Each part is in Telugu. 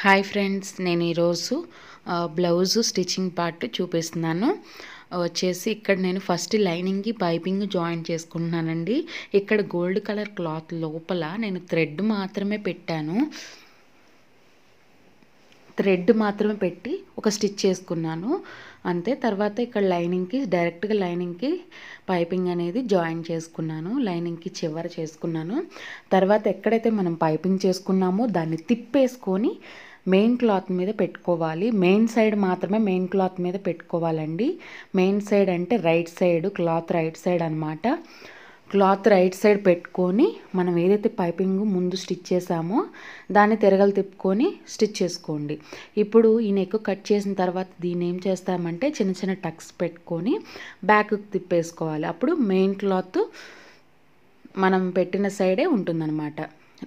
హాయ్ ఫ్రెండ్స్ నేను ఈరోజు బ్లౌజు స్టిచ్చింగ్ పార్ట్ చూపిస్తున్నాను వచ్చేసి ఇక్కడ నేను ఫస్ట్ లైనింగ్కి పైపింగ్ జాయిన్ చేసుకుంటున్నానండి ఇక్కడ గోల్డ్ కలర్ క్లాత్ లోపల నేను థ్రెడ్ మాత్రమే పెట్టాను థ్రెడ్ మాత్రమే పెట్టి ఒక స్టిచ్ చేసుకున్నాను అంతే తర్వాత ఇక్కడ లైనింగ్కి డైరెక్ట్గా లైనింగ్కి పైపింగ్ అనేది జాయిన్ చేసుకున్నాను లైనింగ్కి చివర చేసుకున్నాను తర్వాత ఎక్కడైతే మనం పైపింగ్ చేసుకున్నామో దాన్ని తిప్పేసుకొని మెయిన్ క్లాత్ మీద పెట్టుకోవాలి మెయిన్ సైడ్ మాత్రమే మెయిన్ క్లాత్ మీద పెట్టుకోవాలండి మెయిన్ సైడ్ అంటే right side cloth right side అనమాట క్లాత్ రైట్ సైడ్ పెట్టుకొని మనం ఏదైతే పైపింగ్ ముందు స్టిచ్ చేసామో దాన్ని తిరగలు తిప్పుకొని స్టిచ్ చేసుకోండి ఇప్పుడు ఈ నెక్ కట్ చేసిన తర్వాత దీన్ని ఏం చేస్తామంటే చిన్న చిన్న టక్స్ పెట్టుకొని బ్యాక్కి తిప్పేసుకోవాలి అప్పుడు మెయిన్ క్లాత్ మనం పెట్టిన సైడే ఉంటుందన్నమాట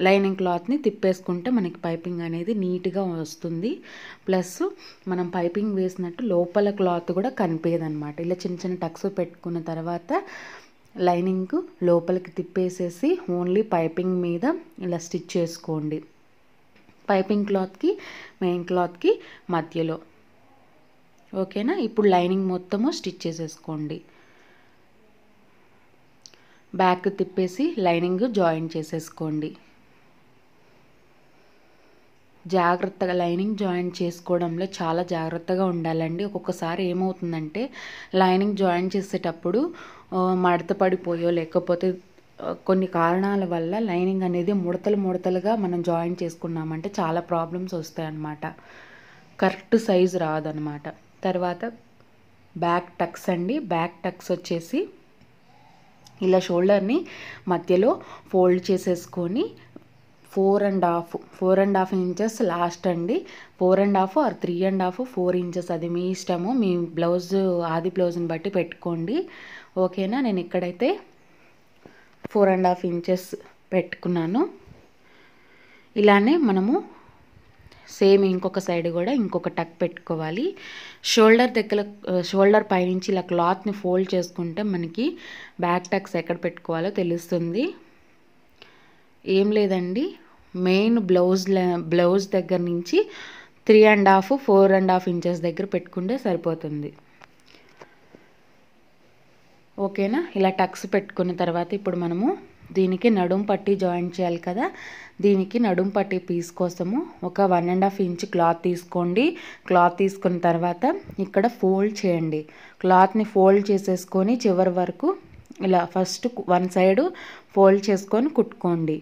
లైనింగ్ క్లాత్ని తిప్పేసుకుంటే మనకి పైపింగ్ అనేది నీట్గా వస్తుంది ప్లస్ మనం పైపింగ్ వేసినట్టు లోపల క్లాత్ కూడా కనిపించదు అనమాట ఇలా చిన్న చిన్న టక్స్ పెట్టుకున్న తర్వాత లైనింగ్ లోపలికి తిప్పేసేసి ఓన్లీ పైపింగ్ మీద ఇలా స్టిచ్ చేసుకోండి పైపింగ్ క్లాత్కి మెయిన్ క్లాత్కి మధ్యలో ఓకేనా ఇప్పుడు లైనింగ్ మొత్తము స్టిచ్ చేసేసుకోండి బ్యాక్ తిప్పేసి లైనింగ్ జాయిన్ చేసేసుకోండి జాగ్రత్తగా లైనింగ్ జాయింట్ చేసుకోవడంలో చాలా జాగ్రత్తగా ఉండాలండి ఒక్కొక్కసారి ఏమవుతుందంటే లైనింగ్ జాయింట్ చేసేటప్పుడు మడత పడిపోయో లేకపోతే కొన్ని కారణాల వల్ల లైనింగ్ అనేది ముడతలు ముడతలుగా మనం జాయిన్ చేసుకున్నామంటే చాలా ప్రాబ్లమ్స్ వస్తాయన్నమాట కరెక్ట్ సైజ్ రాదనమాట తర్వాత బ్యాక్ టక్స్ అండి బ్యాక్ టక్స్ వచ్చేసి ఇలా షోల్డర్ని మధ్యలో ఫోల్డ్ చేసేసుకొని four and half four and half inches last అండి four and half or three and half four inches అది మీ ఇష్టము మీ బ్లౌజ్ ఆది బ్లౌజ్ని బట్టి పెట్టుకోండి ఓకేనా నేను ఇక్కడైతే ఫోర్ అండ్ హాఫ్ ఇంచెస్ పెట్టుకున్నాను ఇలానే మనము సేమ్ ఇంకొక సైడ్ కూడా ఇంకొక టక్ పెట్టుకోవాలి షోల్డర్ దగ్గర షోల్డర్ పైనుంచి ఇలా క్లాత్ని ఫోల్డ్ చేసుకుంటే మనకి బ్యాక్ టక్స్ ఎక్కడ పెట్టుకోవాలో తెలుస్తుంది ఏం లేదండి మెయిన్ బ్లౌజ్ బ్లౌజ్ దగ్గర నుంచి three and half four and half inches దగ్గర పెట్టుకుంటే సరిపోతుంది ఓకేనా ఇలా టక్స్ పెట్టుకున్న తర్వాత ఇప్పుడు మనము దీనికి నడుం పట్టి జాయింట్ చేయాలి కదా దీనికి నడుం పట్టి పీస్ కోసము ఒక one and half inch cloth తీసుకోండి క్లాత్ తీసుకున్న తర్వాత ఇక్కడ ఫోల్డ్ చేయండి క్లాత్ని ఫోల్డ్ చేసేసుకొని చివరి వరకు ఇలా ఫస్ట్ వన్ సైడ్ ఫోల్డ్ చేసుకొని కుట్టుకోండి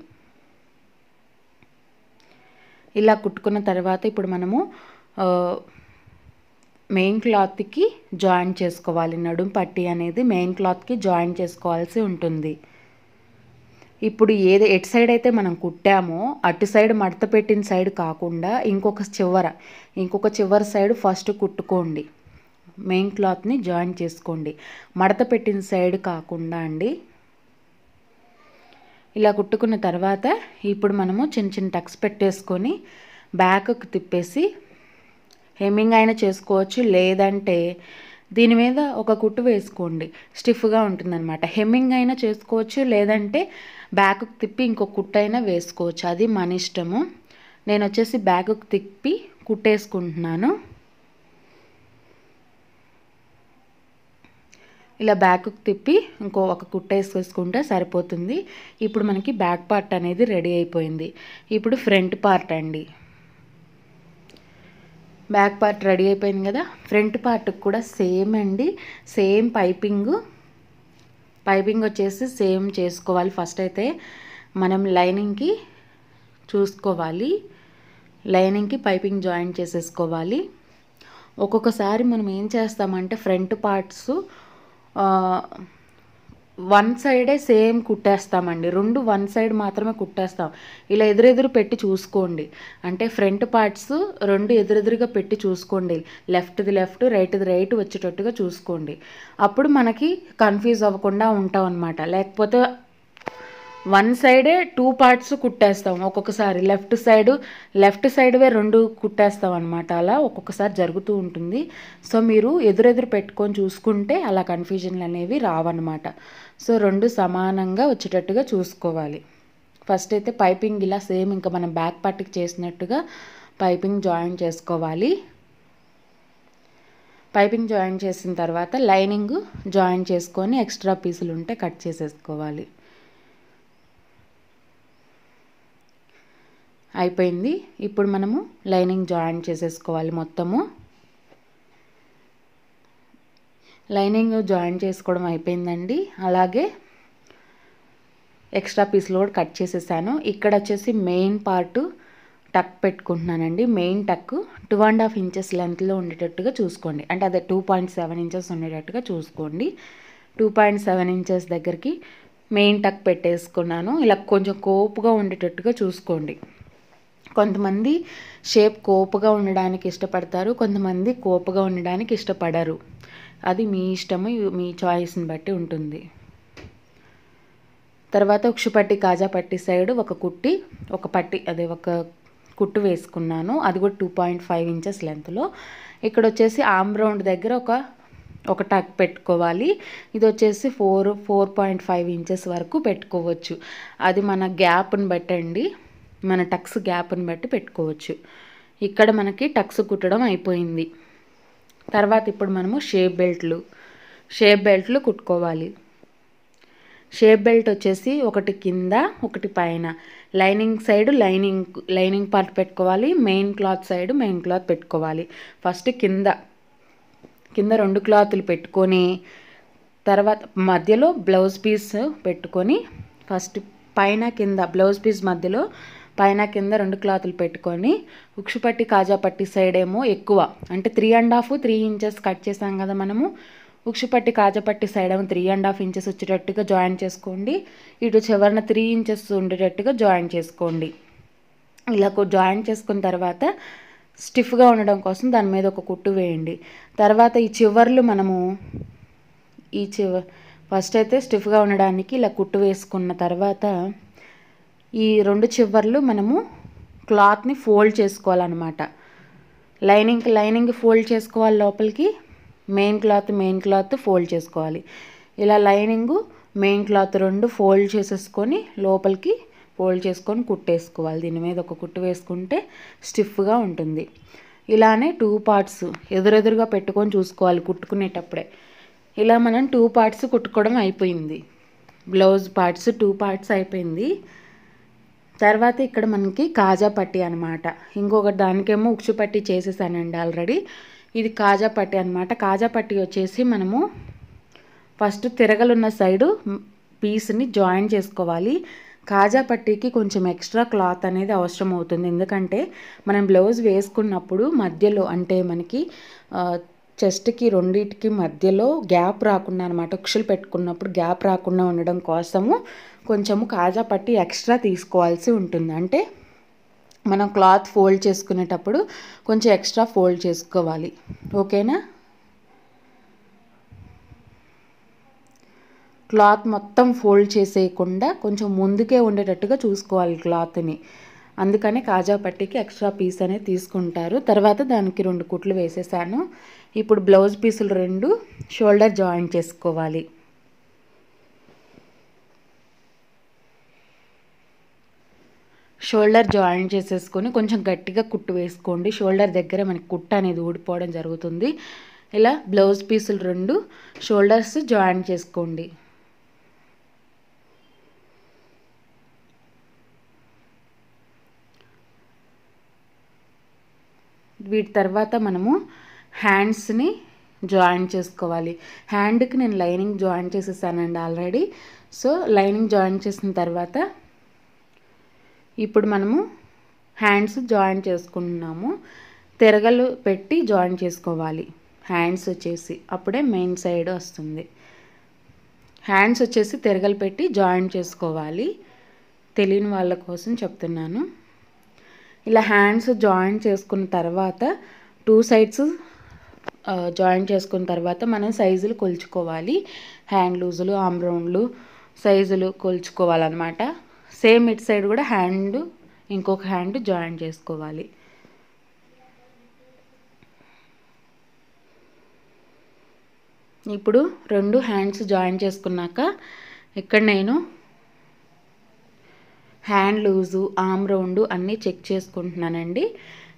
ఇలా కుట్టుకున్న తర్వాత ఇప్పుడు మనము మెయిన్ క్లాత్కి జాయిన్ చేసుకోవాలి నడుం పట్టి అనేది మెయిన్ క్లాత్కి జాయిన్ చేసుకోవాల్సి ఉంటుంది ఇప్పుడు ఏది ఎటు సైడ్ అయితే మనం కుట్టామో అటు సైడ్ మడత పెట్టిన సైడ్ కాకుండా ఇంకొక చివర ఇంకొక చివర సైడ్ ఫస్ట్ కుట్టుకోండి మెయిన్ క్లాత్ని జాయిన్ చేసుకోండి మడత పెట్టిన సైడ్ కాకుండా అండి ఇలా కుట్టుకున్న తర్వాత ఇప్పుడు మనము చిన్న చిన్న టక్స్ పెట్టేసుకొని బ్యాక్కి తిప్పేసి హెమ్మింగ్ అయినా చేసుకోవచ్చు లేదంటే దీని మీద ఒక కుట్టు వేసుకోండి స్టిఫ్గా ఉంటుందన్నమాట హెమ్మింగ్ అయినా చేసుకోవచ్చు లేదంటే బ్యాక్కి తిప్పి ఇంకొక కుట్టు అయినా వేసుకోవచ్చు అది మన ఇష్టము నేను వచ్చేసి బ్యాక్కి తిప్పి కుట్టేసుకుంటున్నాను ఇలా బ్యాక్కు తిప్పి ఇంకో ఒక కుట్ట వేసుకుంటే సరిపోతుంది ఇప్పుడు మనకి బ్యాక్ పార్ట్ అనేది రెడీ అయిపోయింది ఇప్పుడు ఫ్రంట్ పార్ట్ అండి బ్యాక్ పార్ట్ రెడీ అయిపోయింది కదా ఫ్రంట్ పార్ట్కి కూడా సేమ్ అండి సేమ్ పైపింగ్ పైపింగ్ వచ్చేసి సేమ్ చేసుకోవాలి ఫస్ట్ అయితే మనం లైనింగ్కి చూసుకోవాలి లైనింగ్కి పైపింగ్ జాయింట్ చేసేసుకోవాలి ఒక్కొక్కసారి మనం ఏం చేస్తామంటే ఫ్రంట్ పార్ట్స్ వన్ సైడే సేమ్ కుట్టేస్తామండి రెండు వన్ సైడ్ మాత్రమే కుట్టేస్తాం ఇలా ఎదురెదురు పెట్టి చూసుకోండి అంటే ఫ్రంట్ పార్ట్స్ రెండు ఎదురెదురుగా పెట్టి చూసుకోండి లెఫ్ట్ది లెఫ్ట్ రైట్ది రైట్ వచ్చేటట్టుగా చూసుకోండి అప్పుడు మనకి కన్ఫ్యూజ్ అవ్వకుండా ఉంటాం అనమాట లేకపోతే వన్ సైడే టూ పార్ట్స్ కుట్టేస్తాం ఒక్కొక్కసారి లెఫ్ట్ సైడ్ లెఫ్ట్ సైడ్వే రెండు కుట్టేస్తాం అనమాట అలా ఒక్కొక్కసారి జరుగుతూ ఉంటుంది సో మీరు ఎదురెదురు పెట్టుకొని చూసుకుంటే అలా కన్ఫ్యూజన్లు అనేవి రావన్నమాట సో రెండు సమానంగా వచ్చేటట్టుగా చూసుకోవాలి ఫస్ట్ అయితే పైపింగ్ ఇలా సేమ్ ఇంకా మనం బ్యాక్ పార్ట్కి చేసినట్టుగా పైపింగ్ జాయిన్ చేసుకోవాలి పైపింగ్ జాయిన్ చేసిన తర్వాత లైనింగ్ జాయిన్ చేసుకొని ఎక్స్ట్రా పీసులు ఉంటే కట్ చేసేసుకోవాలి అయిపోయింది ఇప్పుడు మనము లైనింగ్ జాయిన్ చేసేసుకోవాలి మొత్తము లైనింగ్ జాయిన్ చేసుకోవడం అయిపోయిందండి అలాగే ఎక్స్ట్రా పీస్ కూడా కట్ చేసేసాను ఇక్కడ వచ్చేసి మెయిన్ పార్ట్ టక్ పెట్టుకుంటున్నానండి main tuck two and half inches లెంత్లో ఉండేటట్టుగా చూసుకోండి అంటే అదే టూ పాయింట్ సెవెన్ ఇంచెస్ ఉండేటట్టుగా చూసుకోండి టూ పాయింట్ సెవెన్ ఇంచెస్ దగ్గరికి మెయిన్ టక్ పెట్టేసుకున్నాను ఇలా కొంచెం కోపుగా ఉండేటట్టుగా చూసుకోండి కొంతమంది షేప్ కోపగా ఉండడానికి ఇష్టపడతారు కొంతమంది కోపగా ఉండడానికి ఇష్టపడరు అది మీ ఇష్టము మీ చాయిస్ని బట్టి ఉంటుంది తర్వాత ఉక్షుపట్టి కాజా పట్టి సైడ్ ఒక కుట్టి ఒక పట్టి అదే ఒక కుట్టు వేసుకున్నాను అది కూడా టూ పాయింట్ ఫైవ్ ఇంచెస్ లెంత్లో ఇక్కడ వచ్చేసి ఆమ్ రౌండ్ దగ్గర ఒక ఒక టక్ పెట్టుకోవాలి ఇది వచ్చేసి four four point five inches వరకు పెట్టుకోవచ్చు అది మన గ్యాప్ని బట్టండి మన టక్స్ గ్యాప్ని బట్టి పెట్టుకోవచ్చు ఇక్కడ మనకి టక్స్ కుట్టడం అయిపోయింది తర్వాత ఇప్పుడు మనము షేప్ బెల్ట్లు షేప్ బెల్ట్లు కుట్టుకోవాలి షేప్ బెల్ట్ వచ్చేసి ఒకటి కింద ఒకటి పైన lining side lining lining part పెట్టుకోవాలి main cloth side main cloth పెట్టుకోవాలి ఫస్ట్ కింద కింద రెండు క్లాతులు పెట్టుకొని తర్వాత మధ్యలో బ్లౌజ్ పీస్ పెట్టుకొని ఫస్ట్ పైన కింద బ్లౌజ్ పీస్ మధ్యలో పైన కింద రెండు క్లాతులు పెట్టుకొని ఉక్షుపట్టి కాజాపట్టి కాజా పట్టి సైడ్ ఏమో ఎక్కువ అంటే three and half three inches cut చేసాం కదా మనము ఉక్షుపట్టి కాజపట్టి సైడ్ ఏమో త్రీ అండ్ హాఫ్ ఇంచెస్ వచ్చేటట్టుగా జాయిన్ చేసుకోండి ఇటు చివరిన త్రీ ఇంచెస్ ఉండేటట్టుగా జాయిన్ చేసుకోండి ఇలా జాయిన్ చేసుకున్న తర్వాత స్టిఫ్గా ఉండడం కోసం దాని మీద ఒక కుట్టు వేయండి తర్వాత ఈ చివర్లు మనము ఈ చివ ఫస్ట్ అయితే స్టిఫ్గా ఉండడానికి ఇలా కుట్టు వేసుకున్న తర్వాత ఈ రెండు చివర్లు మనము క్లాత్ని ఫోల్డ్ చేసుకోవాలన్నమాట లైనింగ్ లైనింగ్ ఫోల్డ్ చేసుకోవాలి లోపలికి main cloth main cloth fold చేసుకోవాలి ఇలా లైనింగు మెయిన్ క్లాత్ రెండు ఫోల్డ్ చేసేసుకొని లోపలికి ఫోల్డ్ చేసుకొని కుట్టేసుకోవాలి దీని మీద ఒక కుట్టు వేసుకుంటే స్టిఫ్గా ఉంటుంది ఇలానే టూ పార్ట్స్ ఎదురెదురుగా పెట్టుకొని చూసుకోవాలి కుట్టుకునేటప్పుడే ఇలా మనం టూ పార్ట్స్ కుట్టుకోవడం అయిపోయింది బ్లౌజ్ పార్ట్స్ టూ పార్ట్స్ అయిపోయింది తర్వాత ఇక్కడ మనకి కాజా పట్టి అనమాట ఇంకొకటి దానికేమో ఉక్షు పట్టి చేసేసానండి ఆల్రెడీ ఇది కాజా పట్టి అనమాట కాజా పట్టి వచ్చేసి మనము ఫస్ట్ తిరగలున్న సైడు పీస్ని జాయిన్ చేసుకోవాలి కాజా పట్టీకి కొంచెం ఎక్స్ట్రా క్లాత్ అనేది అవసరం అవుతుంది ఎందుకంటే మనం బ్లౌజ్ వేసుకున్నప్పుడు మధ్యలో అంటే మనకి చెస్ట్కి రెండింటికి మధ్యలో గ్యాప్ రాకుండా అనమాట ఉక్షులు పెట్టుకున్నప్పుడు గ్యాప్ రాకుండా ఉండడం కోసము కొంచెము కాజా పట్టి ఎక్స్ట్రా తీసుకోవాల్సి ఉంటుంది అంటే మనం క్లాత్ ఫోల్డ్ చేసుకునేటప్పుడు కొంచెం ఎక్స్ట్రా ఫోల్డ్ చేసుకోవాలి ఓకేనా క్లాత్ మొత్తం ఫోల్డ్ చేసేయకుండా కొంచెం ముందుకే ఉండేటట్టుగా చూసుకోవాలి క్లాత్ని అందుకని కాజా పట్టికి ఎక్స్ట్రా పీస్ అనేది తీసుకుంటారు తర్వాత దానికి రెండు కుట్లు వేసేసాను ఇప్పుడు బ్లౌజ్ పీసులు రెండు షోల్డర్ జాయిన్ చేసుకోవాలి షోల్డర్ జాయిన్ చేసేసుకొని కొంచెం గట్టిగా కుట్టు వేసుకోండి షోల్డర్ దగ్గర మనకి కుట్ట అనేది ఊడిపోవడం జరుగుతుంది ఇలా బ్లౌజ్ పీసులు రెండు షోల్డర్స్ జాయిన్ చేసుకోండి వీటి తర్వాత మనము హ్యాండ్స్ని జాయిన్ చేసుకోవాలి హ్యాండ్కి నేను లైనింగ్ జాయిన్ చేసేసానండి ఆల్రెడీ సో లైనింగ్ జాయిన్ చేసిన తర్వాత ఇప్పుడు మనము హ్యాండ్స్ జాయిన్ చేసుకుంటున్నాము తిరగలు పెట్టి జాయిన్ చేసుకోవాలి హ్యాండ్స్ వచ్చేసి అప్పుడే మెయిన్ సైడ్ వస్తుంది హ్యాండ్స్ వచ్చేసి తిరగలు పెట్టి జాయిన్ చేసుకోవాలి తెలియని వాళ్ళ కోసం చెప్తున్నాను ఇలా హ్యాండ్స్ జాయిన్ చేసుకున్న తర్వాత టూ సైడ్స్ జాయిన్ చేసుకున్న తర్వాత మనం సైజులు కొలుచుకోవాలి హ్యాండ్ లూజులు ఆమ్ రౌండ్లు సైజులు కొలుచుకోవాలన్నమాట సేమ్ ఇటు సైడ్ కూడా హ్యాండ్ ఇంకొక హ్యాండ్ జాయిన్ చేసుకోవాలి ఇప్పుడు రెండు హ్యాండ్స్ జాయిన్ చేసుకున్నాక ఇక్కడ నేను హ్యాండ్ లూజు ఆమ్ రౌండ్ అన్నీ చెక్ చేసుకుంటున్నానండి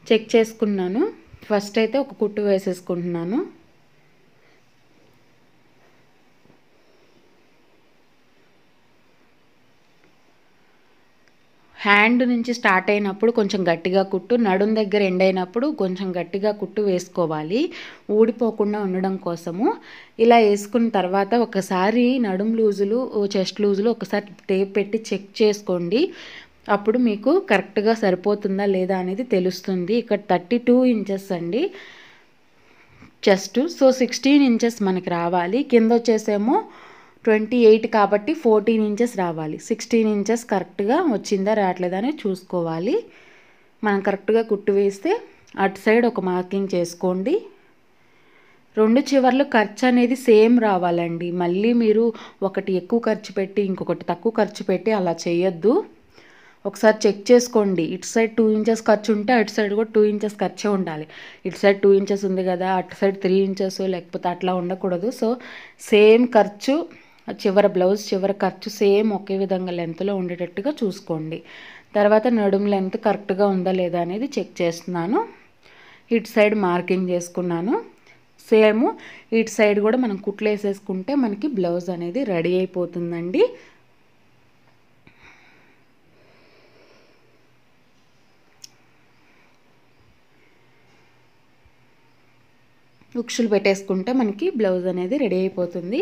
చెక్ చేసుకున్నాను ఫస్ట్ అయితే ఒక కుట్టు వేసేసుకుంటున్నాను హ్యాండ్ నుంచి స్టార్ట్ అయినప్పుడు కొంచెం గట్టిగా కుట్టు నడుం దగ్గర ఎండ్ అయినప్పుడు కొంచెం గట్టిగా కుట్టు వేసుకోవాలి ఊడిపోకుండా ఉండడం కోసము ఇలా వేసుకున్న తర్వాత ఒకసారి నడుం లూజులు చెస్ట్ లూజులు ఒకసారి టేప్ పెట్టి చెక్ చేసుకోండి అప్పుడు మీకు కరెక్ట్గా సరిపోతుందా లేదా అనేది తెలుస్తుంది ఇక్కడ థర్టీ టూ ఇంచెస్ అండి చెస్ట్ సో సిక్స్టీన్ ఇంచెస్ మనకి రావాలి కింద వచ్చేసేమో ట్వంటీ ఎయిట్ కాబట్టి ఫోర్టీన్ ఇంచెస్ రావాలి సిక్స్టీన్ ఇంచెస్ కరెక్ట్గా వచ్చిందా అని చూసుకోవాలి మనం కరెక్ట్గా కుట్టు వేస్తే అటు సైడ్ ఒక మార్కింగ్ చేసుకోండి రెండు చివర్లు ఖర్చు అనేది సేమ్ రావాలండి మళ్ళీ మీరు ఒకటి ఎక్కువ ఖర్చు పెట్టి ఇంకొకటి తక్కువ ఖర్చు పెట్టి అలా చేయొద్దు ఒకసారి చెక్ చేసుకోండి ఇటు సైడ్ టూ ఇంచెస్ ఖర్చు ఉంటే అటు సైడ్ కూడా టూ ఇంచెస్ ఖర్చే ఉండాలి ఇటు సైడ్ టూ ఇంచెస్ ఉంది కదా అటు సైడ్ త్రీ ఇంచెస్ లేకపోతే అట్లా ఉండకూడదు సో సేమ్ ఖర్చు చివర బ్లౌజ్ చివర ఖర్చు సేమ్ ఒకే విధంగా లెంత్లో ఉండేటట్టుగా చూసుకోండి తర్వాత నడుము లెంత్ కరెక్ట్గా ఉందా లేదా అనేది చెక్ చేస్తున్నాను ఇటు సైడ్ మార్కింగ్ చేసుకున్నాను సేమ్ ఇటు సైడ్ కూడా మనం కుట్లు వేసేసుకుంటే మనకి బ్లౌజ్ అనేది రెడీ అయిపోతుందండి ఉక్షులు పెట్టేసుకుంటే మనకి బ్లౌజ్ అనేది రెడీ అయిపోతుంది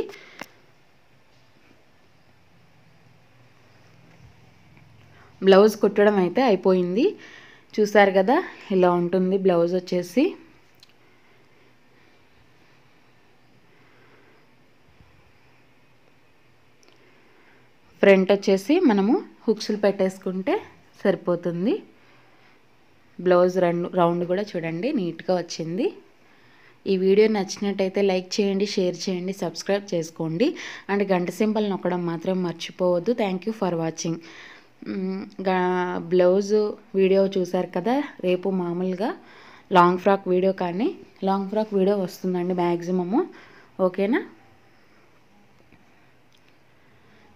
బ్లౌజ్ కుట్టడం అయితే అయిపోయింది చూసారు కదా ఇలా ఉంటుంది బ్లౌజ్ వచ్చేసి ఫ్రంట్ వచ్చేసి మనము హుక్స్లు పెట్టేసుకుంటే సరిపోతుంది బ్లౌజ్ రెండు రౌండ్ కూడా చూడండి నీట్గా వచ్చింది ఈ వీడియో నచ్చినట్టయితే లైక్ చేయండి షేర్ చేయండి సబ్స్క్రైబ్ చేసుకోండి అండ్ గంట సింపల్ నొక్కడం మాత్రం మర్చిపోవద్దు thank for watching blouse video చూసారు కదా రేపు మామూలుగా లాంగ్ ఫ్రాక్ వీడియో కానీ లాంగ్ ఫ్రాక్ వీడియో వస్తుందండి మ్యాక్సిమము ఓకేనా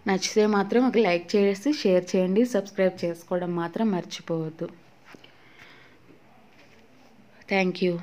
నచ్చితే మాత్రం ఒక లైక్ చేసి షేర్ చేయండి సబ్స్క్రైబ్ చేసుకోవడం మాత్రం మర్చిపోవద్దు థ్యాంక్ యూ